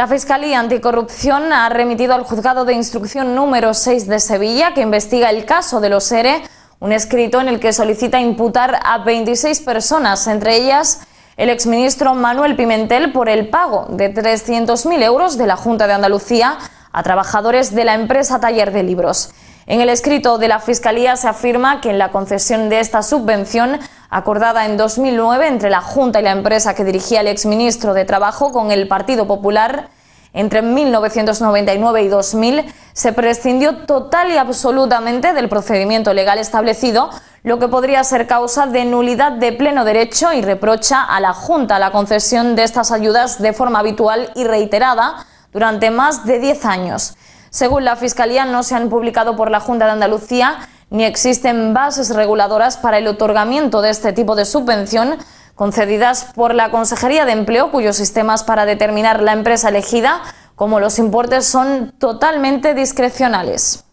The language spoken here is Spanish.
La Fiscalía Anticorrupción ha remitido al juzgado de instrucción número 6 de Sevilla, que investiga el caso de los ERE, un escrito en el que solicita imputar a 26 personas, entre ellas el exministro Manuel Pimentel, por el pago de 300.000 euros de la Junta de Andalucía a trabajadores de la empresa Taller de Libros. En el escrito de la Fiscalía se afirma que en la concesión de esta subvención acordada en 2009 entre la Junta y la empresa que dirigía el exministro de Trabajo con el Partido Popular. Entre 1999 y 2000 se prescindió total y absolutamente del procedimiento legal establecido, lo que podría ser causa de nulidad de pleno derecho y reprocha a la Junta la concesión de estas ayudas de forma habitual y reiterada durante más de 10 años. Según la Fiscalía, no se han publicado por la Junta de Andalucía ni existen bases reguladoras para el otorgamiento de este tipo de subvención concedidas por la Consejería de Empleo, cuyos sistemas para determinar la empresa elegida como los importes son totalmente discrecionales.